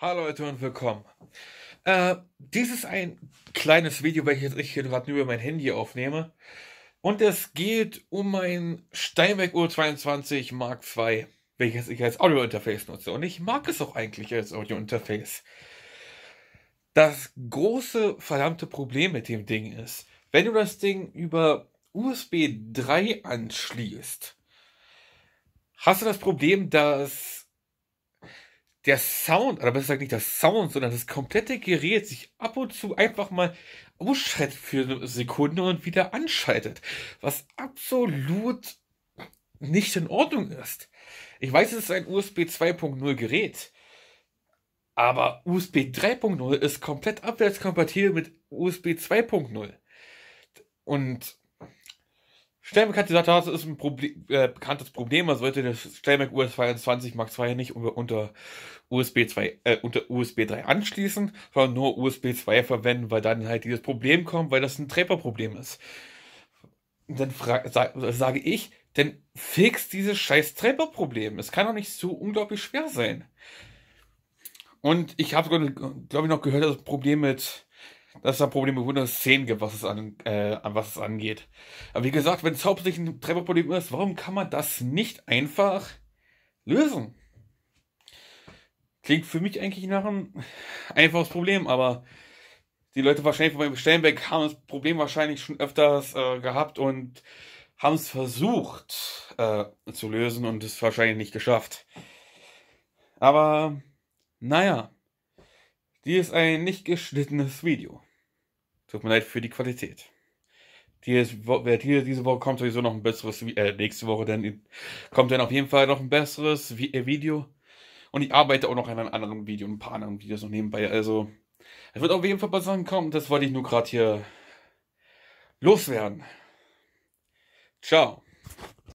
Hallo Leute und willkommen. Äh, dies ist ein kleines Video, welches ich hier gerade über mein Handy aufnehme. Und es geht um mein Steinweg U22 Mark II, welches ich als Audio-Interface nutze. Und ich mag es auch eigentlich als Audio-Interface. Das große verdammte Problem mit dem Ding ist, wenn du das Ding über USB 3 anschließt, hast du das Problem, dass der Sound, oder besser gesagt nicht der Sound, sondern das komplette Gerät sich ab und zu einfach mal ausschaltet für eine Sekunde und wieder anschaltet. Was absolut nicht in Ordnung ist. Ich weiß, es ist ein USB 2.0 Gerät. Aber USB 3.0 ist komplett abwärtskompatibel mit USB 2.0. Und Stellenberg hat gesagt, das ist ein Problem, äh, bekanntes Problem, man sollte das Stellenberg US 22 Mark II nicht unter USB 2, äh, unter USB 3 anschließen, sondern nur USB 2 verwenden, weil dann halt dieses Problem kommt, weil das ein Treiberproblem ist. Und dann sag, sage ich, dann fix dieses scheiß Treiberproblem. Es kann doch nicht so unglaublich schwer sein. Und ich habe, glaube ich, noch gehört, das Problem mit dass es da Probleme mit Windows 10 gibt, was es, an, äh, an was es angeht. Aber wie gesagt, wenn es hauptsächlich ein Treiberproblem ist, warum kann man das nicht einfach lösen? Klingt für mich eigentlich nach einem einfaches Problem, aber die Leute wahrscheinlich von meinem Stellenberg haben das Problem wahrscheinlich schon öfters äh, gehabt und haben es versucht äh, zu lösen und es wahrscheinlich nicht geschafft. Aber naja, dies ist ein nicht geschnittenes Video. Tut mir leid für die Qualität. Dieses, wer, diese Woche kommt sowieso noch ein besseres, äh, nächste Woche dann kommt dann auf jeden Fall noch ein besseres äh, Video. Und ich arbeite auch noch an einem anderen Video, ein paar anderen Videos noch nebenbei. Also, es wird auf jeden Fall besseren kommen. Das wollte ich nur gerade hier loswerden. Ciao.